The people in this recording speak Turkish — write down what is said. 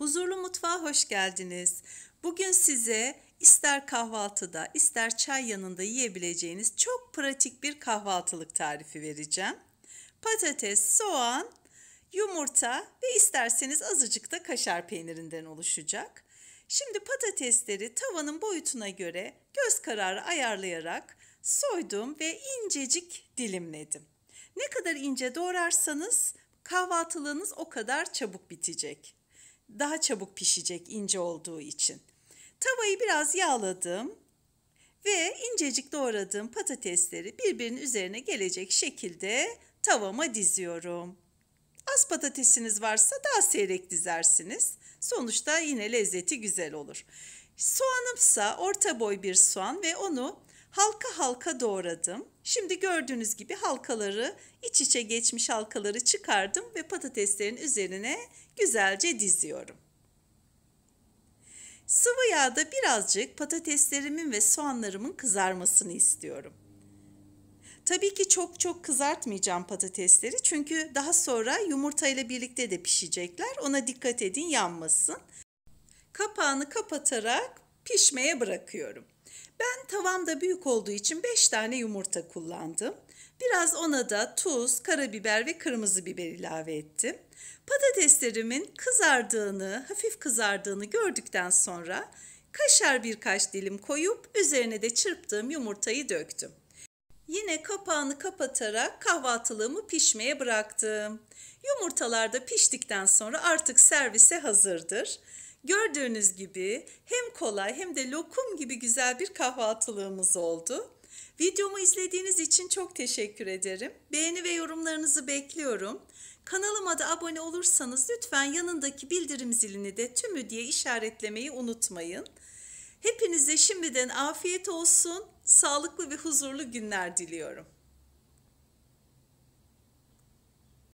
Huzurlu Mutfağa hoş geldiniz. Bugün size ister kahvaltıda ister çay yanında yiyebileceğiniz çok pratik bir kahvaltılık tarifi vereceğim. Patates, soğan, yumurta ve isterseniz azıcık da kaşar peynirinden oluşacak. Şimdi patatesleri tavanın boyutuna göre göz kararı ayarlayarak soydum ve incecik dilimledim. Ne kadar ince doğrarsanız kahvaltılığınız o kadar çabuk bitecek daha çabuk pişecek ince olduğu için. Tavayı biraz yağladım ve incecik doğradığım patatesleri birbirinin üzerine gelecek şekilde tavama diziyorum. Az patatesiniz varsa daha seyrek dizersiniz. Sonuçta yine lezzeti güzel olur. Soğanımsa orta boy bir soğan ve onu halka halka doğradım. Şimdi gördüğünüz gibi halkaları iç içe geçmiş halkaları çıkardım ve patateslerin üzerine güzelce diziyorum. Sıvı yağda birazcık patateslerimin ve soğanlarımın kızarmasını istiyorum. Tabii ki çok çok kızartmayacağım patatesleri çünkü daha sonra yumurtayla birlikte de pişecekler. Ona dikkat edin yanmasın. Kapağını kapatarak pişmeye bırakıyorum. Ben tavamda büyük olduğu için 5 tane yumurta kullandım. Biraz ona da tuz, karabiber ve kırmızı biber ilave ettim. Patateslerimin kızardığını, hafif kızardığını gördükten sonra kaşar birkaç dilim koyup üzerine de çırptığım yumurtayı döktüm. Yine kapağını kapatarak kahvaltılığımı pişmeye bıraktım. Yumurtalar da piştikten sonra artık servise hazırdır. Gördüğünüz gibi hem kolay hem de lokum gibi güzel bir kahvaltılığımız oldu. Videomu izlediğiniz için çok teşekkür ederim. Beğeni ve yorumlarınızı bekliyorum. Kanalıma da abone olursanız lütfen yanındaki bildirim zilini de tümü diye işaretlemeyi unutmayın. Hepinize şimdiden afiyet olsun, sağlıklı ve huzurlu günler diliyorum.